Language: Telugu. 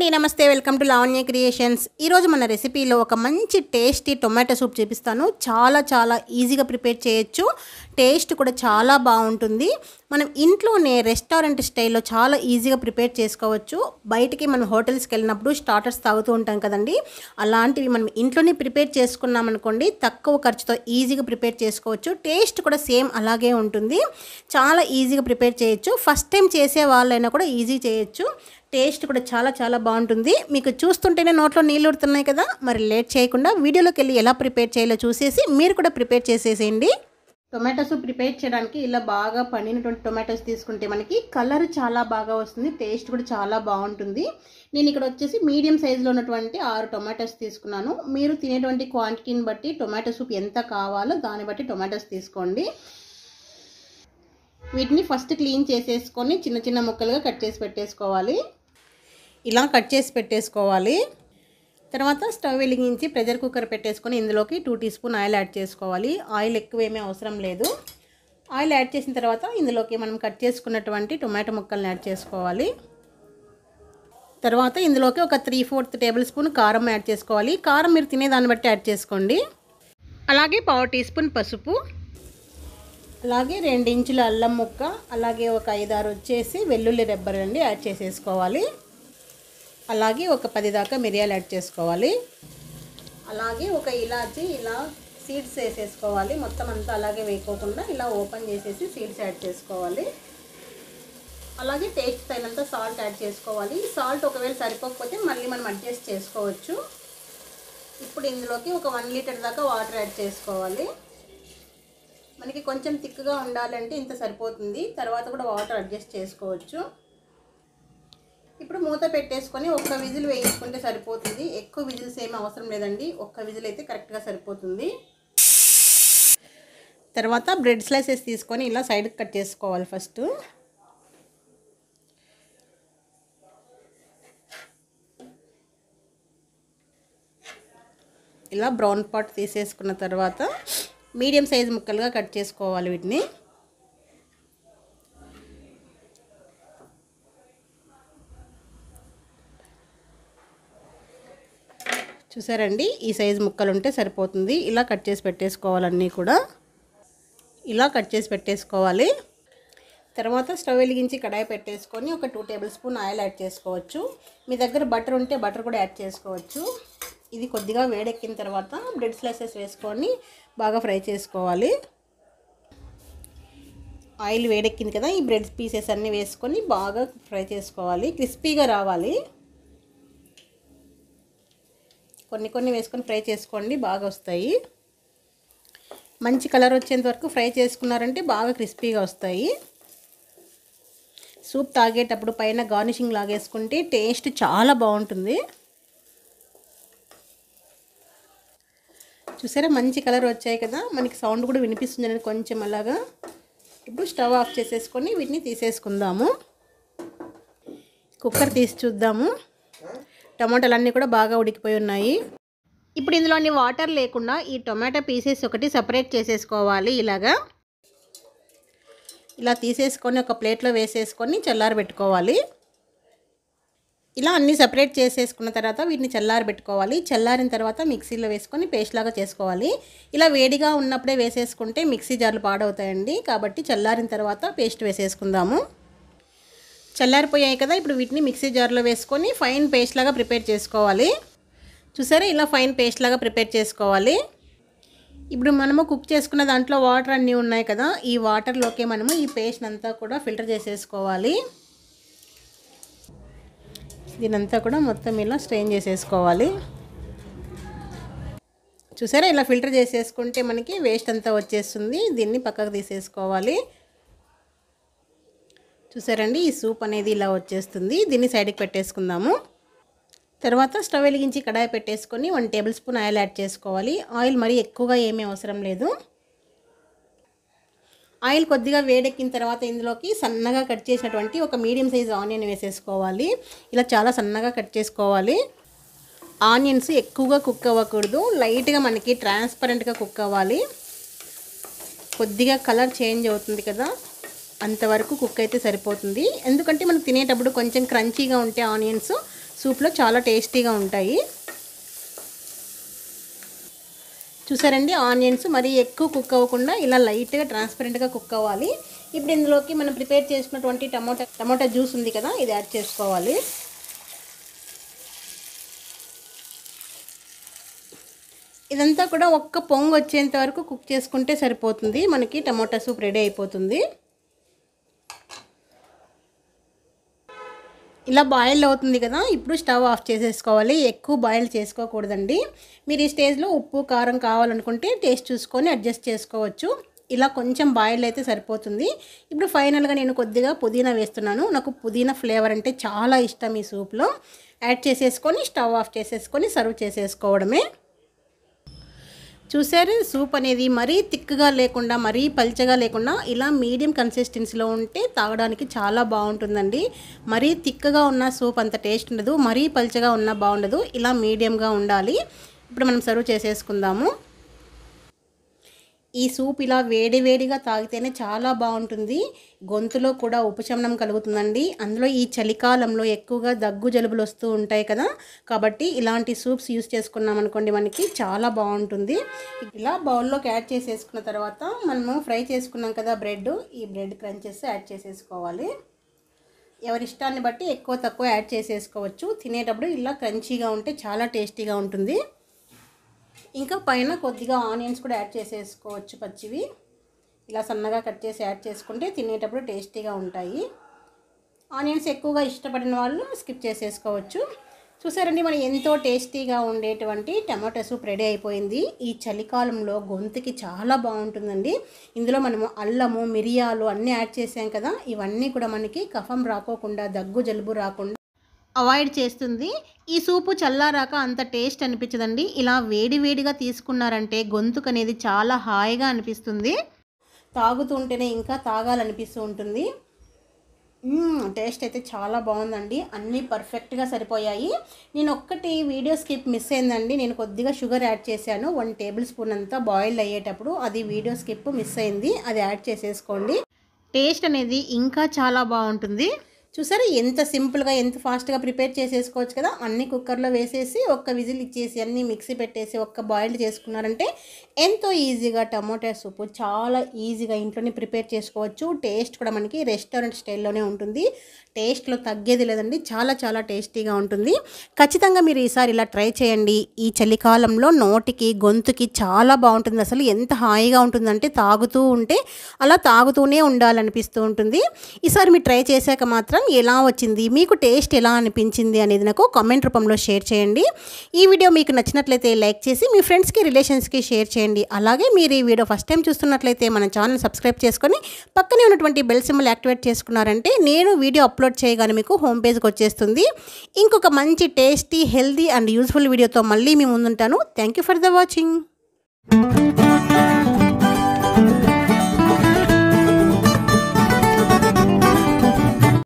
అండి నమస్తే వెల్కమ్ టు లావణ్య క్రియేషన్స్ ఈరోజు మన రెసిపీలో ఒక మంచి టేస్టీ టొమాటో సూప్ చూపిస్తాను చాలా చాలా ఈజీగా ప్రిపేర్ చేయొచ్చు టేస్ట్ కూడా చాలా బాగుంటుంది మనం ఇంట్లోనే రెస్టారెంట్ స్టైల్లో చాలా ఈజీగా ప్రిపేర్ చేసుకోవచ్చు బయటికి మనం హోటల్స్కి వెళ్ళినప్పుడు స్టార్టర్స్ తాగుతూ ఉంటాం కదండి అలాంటివి మనం ఇంట్లోనే ప్రిపేర్ చేసుకున్నామనుకోండి తక్కువ ఖర్చుతో ఈజీగా ప్రిపేర్ చేసుకోవచ్చు టేస్ట్ కూడా సేమ్ అలాగే ఉంటుంది చాలా ఈజీగా ప్రిపేర్ చేయొచ్చు ఫస్ట్ టైం చేసే వాళ్ళైనా కూడా ఈజీ చేయొచ్చు టేస్ట్ కూడా చాలా చాలా బాగుంటుంది మీకు చూస్తుంటేనే నోట్లో నీళ్ళు ఉడుతున్నాయి కదా మరి లేట్ చేయకుండా వీడియోలోకి వెళ్ళి ఎలా ప్రిపేర్ చేయాలో చూసేసి మీరు కూడా ప్రిపేర్ చేసేసేయండి టొమాటో ప్రిపేర్ చేయడానికి ఇలా బాగా పండినటువంటి టొమాటోస్ తీసుకుంటే మనకి కలర్ చాలా బాగా వస్తుంది టేస్ట్ కూడా చాలా బాగుంటుంది నేను ఇక్కడ వచ్చేసి మీడియం సైజులో ఉన్నటువంటి ఆరు టొమాటోస్ తీసుకున్నాను మీరు తినేటువంటి క్వాంటిటీని బట్టి టొమాటో సూప్ ఎంత కావాలో దాన్ని బట్టి టొమాటోస్ తీసుకోండి వీటిని ఫస్ట్ క్లీన్ చేసేసుకొని చిన్న చిన్న ముక్కలుగా కట్ చేసి పెట్టేసుకోవాలి ఇలా కట్ చేసి పెట్టేసుకోవాలి తర్వాత స్టవ్ వెలిగించి ప్రెషర్ కుక్కర్ పెట్టేసుకొని ఇందులోకి two teaspoon oil add చేసుకోవాలి ఆయిల్ ఎక్కువ ఏమీ అవసరం లేదు ఆయిల్ యాడ్ చేసిన తర్వాత ఇందులోకి మనం కట్ చేసుకున్నటువంటి టొమాటో ముక్కలను యాడ్ చేసుకోవాలి తర్వాత ఇందులోకి ఒక త్రీ ఫోర్త్ టేబుల్ స్పూన్ కారం యాడ్ చేసుకోవాలి కారం మీరు తినేదాన్ని బట్టి యాడ్ చేసుకోండి అలాగే పావు టీ స్పూన్ పసుపు అలాగే రెండు ఇంచుల అల్లం ముక్క అలాగే ఒక ఐదారు వచ్చేసి వెల్లుల్లి అండి యాడ్ చేసేసుకోవాలి అలాగే ఒక పది దాకా మిరియాలు యాడ్ చేసుకోవాలి అలాగే ఒక ఇలాచి ఇలా సీడ్స్ వేసేసుకోవాలి మొత్తం అంతా అలాగే వేయకోకుండా ఇలా ఓపెన్ చేసేసి సీడ్స్ యాడ్ చేసుకోవాలి అలాగే టేస్ట్ తగినంత సాల్ట్ యాడ్ చేసుకోవాలి సాల్ట్ ఒకవేళ సరిపోకపోతే మళ్ళీ మనం అడ్జస్ట్ చేసుకోవచ్చు ఇప్పుడు ఇందులోకి ఒక వన్ లీటర్ దాకా వాటర్ యాడ్ చేసుకోవాలి మనకి కొంచెం థిక్గా ఉండాలంటే ఇంత సరిపోతుంది తర్వాత కూడా వాటర్ అడ్జస్ట్ చేసుకోవచ్చు ఇప్పుడు మూత పెట్టేసుకొని ఒక్క విజిల్ వేయించుకుంటే సరిపోతుంది ఎక్కువ విజిల్స్ ఏమి అవసరం లేదండి ఒక్క విజిల్ అయితే కరెక్ట్గా సరిపోతుంది తర్వాత బ్రెడ్ స్లైసెస్ తీసుకొని ఇలా సైడ్కి కట్ చేసుకోవాలి ఫస్ట్ ఇలా బ్రౌన్ పాట్ తీసేసుకున్న తర్వాత మీడియం సైజ్ ముక్కలుగా కట్ చేసుకోవాలి వీటిని చూసారండి ఈ సైజు ముక్కలు ఉంటే సరిపోతుంది ఇలా కట్ చేసి పెట్టేసుకోవాలన్నీ కూడా ఇలా కట్ చేసి పెట్టేసుకోవాలి తర్వాత స్టవ్ వెలిగించి కడాయి పెట్టేసుకొని ఒక two tablespoon oil add చేసుకోవచ్చు మీ దగ్గర బటర్ ఉంటే బటర్ కూడా యాడ్ చేసుకోవచ్చు ఇది కొద్దిగా వేడెక్కిన తర్వాత బ్రెడ్ స్లైసెస్ వేసుకొని బాగా ఫ్రై చేసుకోవాలి ఆయిల్ వేడెక్కింది కదా ఈ బ్రెడ్ పీసెస్ అన్నీ వేసుకొని బాగా ఫ్రై చేసుకోవాలి క్రిస్పీగా రావాలి కొన్ని కొన్ని వేసుకొని ఫ్రై చేసుకోండి బాగా వస్తాయి మంచి కలర్ వచ్చేంత వరకు ఫ్రై చేసుకున్నారంటే బాగా క్రిస్పీగా వస్తాయి సూప్ తాగేటప్పుడు పైన గార్నిషింగ్ లాగేసుకుంటే టేస్ట్ చాలా బాగుంటుంది చూసారా మంచి కలర్ వచ్చాయి కదా మనకి సౌండ్ కూడా వినిపిస్తుంది కొంచెం అలాగా ఇప్పుడు స్టవ్ ఆఫ్ చేసేసుకొని వీటిని తీసేసుకుందాము కుక్కర్ తీసి చూద్దాము టమాటాలన్నీ కూడా బాగా ఉడికిపోయి ఉన్నాయి ఇప్పుడు ఇందులోని వాటర్ లేకుండా ఈ టొమాటో పీసెస్ ఒకటి సపరేట్ చేసేసుకోవాలి ఇలాగా ఇలా తీసేసుకొని ఒక ప్లేట్లో వేసేసుకొని చల్లారి పెట్టుకోవాలి ఇలా అన్నీ సపరేట్ చేసేసుకున్న తర్వాత వీటిని చల్లారి పెట్టుకోవాలి చల్లారిన తర్వాత మిక్సీలో వేసుకొని పేస్ట్ లాగా చేసుకోవాలి ఇలా వేడిగా ఉన్నప్పుడే వేసేసుకుంటే మిక్సీ జార్లు పాడవుతాయండి కాబట్టి చల్లారిన తర్వాత పేస్ట్ వేసేసుకుందాము చల్లారిపోయాయి కదా ఇప్పుడు వీటిని మిక్సీ జార్లో వేసుకొని ఫైన్ పేస్ట్ లాగా ప్రిపేర్ చేసుకోవాలి చూసారా ఇలా ఫైన్ పేస్ట్ లాగా ప్రిపేర్ చేసుకోవాలి ఇప్పుడు మనము కుక్ చేసుకున్న దాంట్లో వాటర్ అన్నీ ఉన్నాయి కదా ఈ వాటర్లోకే మనము ఈ పేస్ట్ అంతా కూడా ఫిల్టర్ చేసేసుకోవాలి దీనంతా కూడా మొత్తం ఇలా స్ట్రెయిన్ చేసేసుకోవాలి చూసారా ఇలా ఫిల్టర్ చేసేసుకుంటే మనకి వేస్ట్ అంతా వచ్చేస్తుంది దీన్ని పక్కకు తీసేసుకోవాలి చూసారండి ఈ సూప్ అనేది ఇలా వచ్చేస్తుంది దీన్ని సైడ్కి పెట్టేసుకుందాము తర్వాత స్టవ్ వెలిగించి కడాయి పెట్టేసుకొని one tablespoon oil add చేసుకోవాలి ఆయిల్ మరీ ఎక్కువగా ఏమీ అవసరం లేదు ఆయిల్ కొద్దిగా వేడెక్కిన తర్వాత ఇందులోకి సన్నగా కట్ చేసినటువంటి ఒక మీడియం సైజ్ ఆనియన్ వేసేసుకోవాలి ఇలా చాలా సన్నగా కట్ చేసుకోవాలి ఆనియన్స్ ఎక్కువగా కుక్ అవ్వకూడదు లైట్గా మనకి ట్రాన్స్పరెంట్గా కుక్ అవ్వాలి కొద్దిగా కలర్ చేంజ్ అవుతుంది కదా అంతవరకు కుక్ అయితే సరిపోతుంది ఎందుకంటే మనం తినేటప్పుడు కొంచెం క్రంచీగా ఉంటే ఆనియన్స్ సూప్లో చాలా టేస్టీగా ఉంటాయి చూసారండి ఆనియన్స్ మరీ ఎక్కువ కుక్ అవ్వకుండా ఇలా లైట్గా ట్రాన్స్పరెంట్గా కుక్ అవ్వాలి ఇప్పుడు ఇందులోకి మనం ప్రిపేర్ చేసుకున్నటువంటి టమోటా టమోటా జ్యూస్ ఉంది కదా ఇది యాడ్ చేసుకోవాలి ఇదంతా కూడా ఒక్క పొంగు వచ్చేంత వరకు కుక్ చేసుకుంటే సరిపోతుంది మనకి టమోటా సూప్ రెడీ అయిపోతుంది ఇలా బాయిల్ అవుతుంది కదా ఇప్పుడు స్టవ్ ఆఫ్ చేసేసుకోవాలి ఎక్కువ బాయిల్ చేసుకోకూడదండి మీరు ఈ స్టేజ్లో ఉప్పు కారం కావాలనుకుంటే టేస్ట్ చూసుకొని అడ్జస్ట్ చేసుకోవచ్చు ఇలా కొంచెం బాయిల్ అయితే సరిపోతుంది ఇప్పుడు ఫైనల్గా నేను కొద్దిగా పుదీనా వేస్తున్నాను నాకు పుదీనా ఫ్లేవర్ అంటే చాలా ఇష్టం ఈ సూప్లో యాడ్ చేసేసుకొని స్టవ్ ఆఫ్ చేసేసుకొని సర్వ్ చేసేసుకోవడమే చూసారు సూప్ అనేది మరీ థిక్గా లేకుండా మరీ పల్చగా లేకుండా ఇలా మీడియం కన్సిస్టెన్సీలో ఉంటే తాగడానికి చాలా బాగుంటుందండి మరీ థిక్గా ఉన్న సూప్ అంత టేస్ట్ ఉండదు మరీ పల్చగా ఉన్నా బాగుండదు ఇలా మీడియంగా ఉండాలి ఇప్పుడు మనం సర్వ్ చేసేసుకుందాము ఈ సూప్ ఇలా వేడివేడిగా తాగితేనే చాలా బాగుంటుంది గొంతులో కూడా ఉపశమనం కలుగుతుందండి అందులో ఈ చలికాలంలో ఎక్కువగా దగ్గు జలుబులు వస్తూ ఉంటాయి కదా కాబట్టి ఇలాంటి సూప్స్ యూస్ చేసుకున్నాం అనుకోండి మనకి చాలా బాగుంటుంది ఇలా బౌల్లోకి యాడ్ చేసేసుకున్న తర్వాత మనము ఫ్రై చేసుకున్నాం కదా బ్రెడ్ ఈ బ్రెడ్ క్రంచెస్ యాడ్ చేసేసుకోవాలి ఎవరి ఇష్టాన్ని బట్టి ఎక్కువ తక్కువ యాడ్ చేసేసుకోవచ్చు తినేటప్పుడు ఇలా క్రంచీగా ఉంటే చాలా టేస్టీగా ఉంటుంది ఇంకా పైన కొద్దిగా ఆనియన్స్ కూడా యాడ్ చేసేసుకోవచ్చు పచ్చివి ఇలా సన్నగా కట్ చేసి యాడ్ చేసుకుంటే తినేటప్పుడు టేస్టీగా ఉంటాయి ఆనియన్స్ ఎక్కువగా ఇష్టపడిన వాళ్ళు స్కిప్ చేసేసుకోవచ్చు చూసారండి మనం ఎంతో టేస్టీగా ఉండేటువంటి టమాటో సూప్ రెడీ అయిపోయింది ఈ చలికాలంలో గొంతుకి చాలా బాగుంటుందండి ఇందులో మనము అల్లము మిరియాలు అన్నీ యాడ్ చేసాం కదా ఇవన్నీ కూడా మనకి కఫం రాకోకుండా దగ్గు జలుబు రాకుండా అవాయిడ్ చేస్తుంది ఈ సూపు చల్లారాక అంత టేస్ట్ అనిపించదండి ఇలా వేడివేడిగా తీసుకున్నారంటే గొంతుకు అనేది చాలా హాయిగా అనిపిస్తుంది తాగుతుంటేనే ఇంకా తాగాలనిపిస్తూ ఉంటుంది టేస్ట్ అయితే చాలా బాగుందండి అన్నీ పర్ఫెక్ట్గా సరిపోయాయి నేను ఒక్కటి వీడియో స్కిప్ మిస్ అయిందండి నేను కొద్దిగా షుగర్ యాడ్ చేశాను వన్ టేబుల్ స్పూన్ అంతా బాయిల్ అయ్యేటప్పుడు అది వీడియో స్కిప్ మిస్ అయింది అది యాడ్ చేసేసుకోండి టేస్ట్ అనేది ఇంకా చాలా బాగుంటుంది చూసారా ఎంత సింపుల్గా ఎంత ఫాస్ట్గా ప్రిపేర్ చేసేసుకోవచ్చు కదా అన్ని కుక్కర్లో వేసేసి ఒక్క విజిల్ ఇచ్చేసి అన్నీ మిక్సీ పెట్టేసి ఒక్క బాయిల్ చేసుకున్నారంటే ఎంతో ఈజీగా టమోటా సూపు చాలా ఈజీగా ఇంట్లోనే ప్రిపేర్ చేసుకోవచ్చు టేస్ట్ కూడా మనకి రెస్టారెంట్ స్టైల్లోనే ఉంటుంది టేస్ట్లో తగ్గేది లేదండి చాలా చాలా టేస్టీగా ఉంటుంది ఖచ్చితంగా మీరు ఈసారి ఇలా ట్రై చేయండి ఈ చలికాలంలో నోటికి గొంతుకి చాలా బాగుంటుంది అసలు ఎంత హాయిగా ఉంటుందంటే తాగుతూ ఉంటే అలా తాగుతూనే ఉండాలనిపిస్తూ ఉంటుంది ఈసారి మీరు ట్రై చేశాక మాత్రం పదార్థం ఎలా వచ్చింది మీకు టేస్ట్ ఎలా అనిపించింది అనేది నాకు కామెంట్ రూపంలో షేర్ చేయండి ఈ వీడియో మీకు నచ్చినట్లయితే లైక్ చేసి మీ ఫ్రెండ్స్కి రిలేషన్స్కి షేర్ చేయండి అలాగే మీరు ఈ వీడియో ఫస్ట్ టైం చూస్తున్నట్లయితే మన ఛానల్ సబ్స్క్రైబ్ చేసుకొని పక్కనే ఉన్నటువంటి బెల్ సింబల్ యాక్టివేట్ చేసుకున్నారంటే నేను వీడియో అప్లోడ్ చేయగానే మీకు హోమ్ పేజ్కి వచ్చేస్తుంది ఇంకొక మంచి టేస్టీ హెల్దీ అండ్ యూస్ఫుల్ వీడియోతో మళ్ళీ మీ ముందుంటాను థ్యాంక్ ఫర్ ద వాచింగ్